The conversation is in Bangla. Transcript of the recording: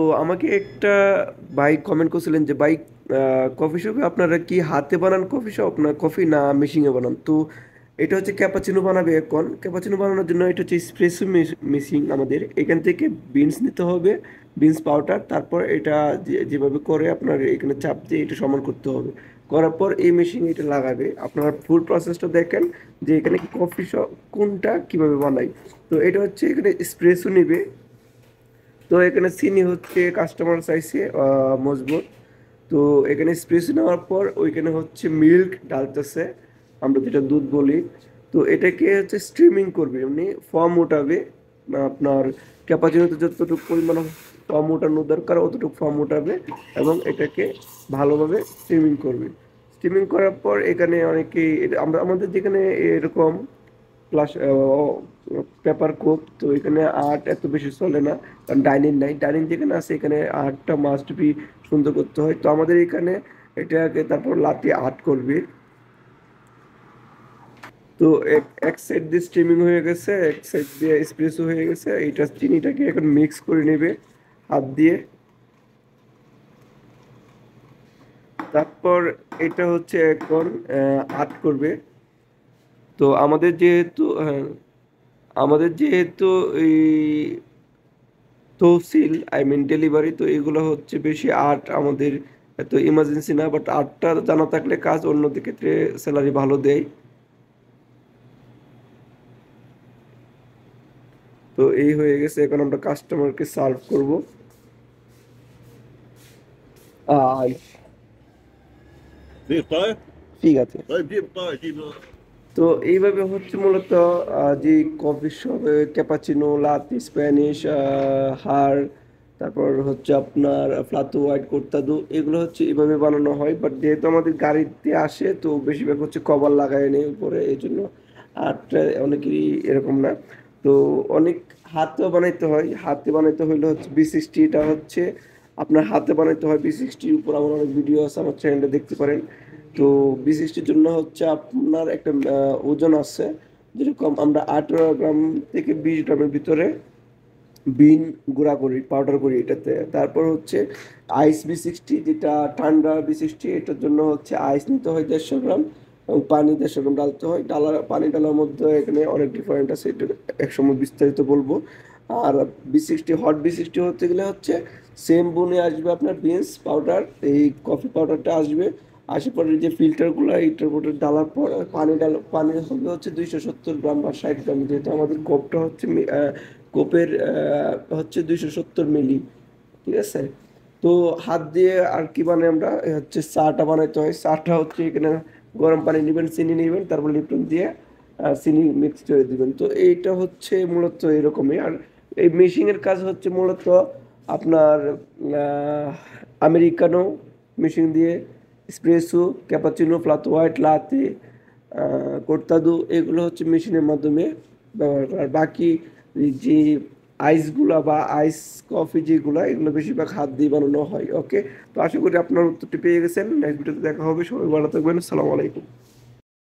তো আমাকে একটা বাইক কমেন্ট করছিলেন যে বাইক কফি শপে আপনারা কি হাতে বানান কফি শপ না কফি না মেশিনে বানান তো এটা হচ্ছে ক্যাপাচিনো বানাবে এখন ক্যাপাচিনো বানানোর জন্য এটা হচ্ছে স্প্রেসো মেশিন আমাদের এখান থেকে বিনস নিতে হবে বিনস পাউডার তারপর এটা যেভাবে করে আপনার এখানে চাপ দিয়ে এটা সমান করতে হবে করার পর এই মেশিন এটা লাগাবে আপনারা ফুল প্রসেসটা দেখেন যে এখানে কফি শপ কোনটা কীভাবে বানাই তো এটা হচ্ছে এখানে স্প্রেসও নেবে তো এখানে সিনি হচ্ছে কাস্টমার চাইছে মজবুত তো এখানে স্পেস নেওয়ার পর ওইখানে হচ্ছে মিল্ক ডালতেছে আমরা যেটা দুধ বলি তো এটাকে হচ্ছে স্ট্রিমিং করবে এমনি ফর্ম ওঠাবে আপনার ক্যাপাসিটিতে যতটুকু পরিমাণ ফর্ম ওঠানোর দরকার অতটুকু ফর্ম ওঠাবে এবং এটাকে ভালোভাবে স্ট্রিমিং করবে স্ট্রিমিং করার পর এখানে অনেকেই আমরা আমাদের যেখানে এরকম পেপার কোপ uh, তো এখানে আর্ট এত বেশি চলে না কারণ ডাইনিং নাই ডাইনিং যেখানে আছে এখানে আর্টটা মাস্ট বি সুন্দর করতে হয় তো আমাদের এখানে এটাকে তারপর লাতি আর্ট করবে তো এক সাইড দিয়ে স্টিমিং হয়ে গেছে এক সাইড দিয়ে স্প্রেসও হয়ে গেছে এইটা চিনিটাকে এখন মিক্স করে নেবে হাত দিয়ে তারপর এটা হচ্ছে এখন আর্ট করবে তো আমাদের যেহেতু হ্যাঁ, আমাদের যেহেতু এই তহসিল আই মিন ডেলিভারি তো এগুলো হচ্ছে বেশি আর্ট আমাদের এত ইমার্জেন্সি না বাট আর্টটা জানা থাকলে কাজ অন্যদের ক্ষেত্রে স্যালারি ভালো দেয় তো এই হয়ে গেছে এখন আমরা কাস্টমারকে সার্ভ করব ঠিক আছে তো এইভাবে হচ্ছে মূলত যে coffee shop cappuccino latte Spanish হার তারপর হচ্ছে আপনার ফ্লাতো হোয়াইট কোর্তাদু এগুলো হচ্ছে এভাবে বানানো হয় বাট যেহেতু আমাদের গাড়িতে আসে তো বেশিরভাগ হচ্ছে কভার লাগায় নেই উপরে এই জন্য আর অনেকেরই এরকম না তো অনেক হাতেও বানাইতে হয় হাতে বানাইতে হইলে হচ্ছে বি সিক্সটিটা হচ্ছে আপনার হাতে বানাইতে হয় বি সিক্সটির উপর আমার অনেক ভিডিও আছে আমার চ্যানেলে দেখতে পারেন তো বি জন্য হচ্ছে আপনার একটা ওজন আছে যেরকম আমরা আঠেরো গ্রাম থেকে বিশ গ্রামের ভিতরে বিন গুঁড়া করি পাউডার করি এটাতে তারপর হচ্ছে আইস বি সিক্সটি যেটা ঠান্ডা বি সিক্সটি এটার জন্য হচ্ছে আইস নিতে হয় দেড়শো গ্রাম এবং পানি দেড়শো গ্রাম ডালতে হয় ডালার পানি ডালার মধ্যে এখানে অনেক ডিফারেন্ট আছে এটা একসময় বিস্তারিত বলবো আর বি সিক্সটি হট বি সিক্সটি হতে গেলে হচ্ছে সেম বুনে আসবে আপনার বিনস পাউডার এই কফি পাউডারটা আসবে আশেপাশের যে ফিল্টারগুলো ইন্টারপোর্টের ডালার পর পানি ডাল পানি হবে হচ্ছে দুইশো সত্তর গ্রাম বা ষাট গ্রাম যেহেতু আমাদের কোপটা হচ্ছে কোপের হচ্ছে দুইশো সত্তর মিলি ঠিক আছে তো হাত দিয়ে আর কি মানে আমরা হচ্ছে চাটা বানাইতে হয় চাটা হচ্ছে এখানে গরম পানি নেবেন চিনি নেবেন তারপর লিপটন দিয়ে চিনি মিক্স করে দেবেন তো এইটা হচ্ছে মূলত এরকমই আর এই মেশিনের কাজ হচ্ছে মূলত আপনার আমেরিকানো মেশিন দিয়ে espresso cappuccino flat white latte cortado এগুলো হচ্ছে মেশিনের মাধ্যমে ব্যবহার করা বাকি যে আইসগুলো বা আইস কফি যেগুলো এগুলো বেশিরভাগ হাত দিয়ে বানানো হয় ওকে তো আশা করি আপনার উত্তরটি পেয়ে গেছেন নেক্সট ভিডিওতে দেখা হবে সবাই ভালো থাকবেন আসসালামু আলাইকুম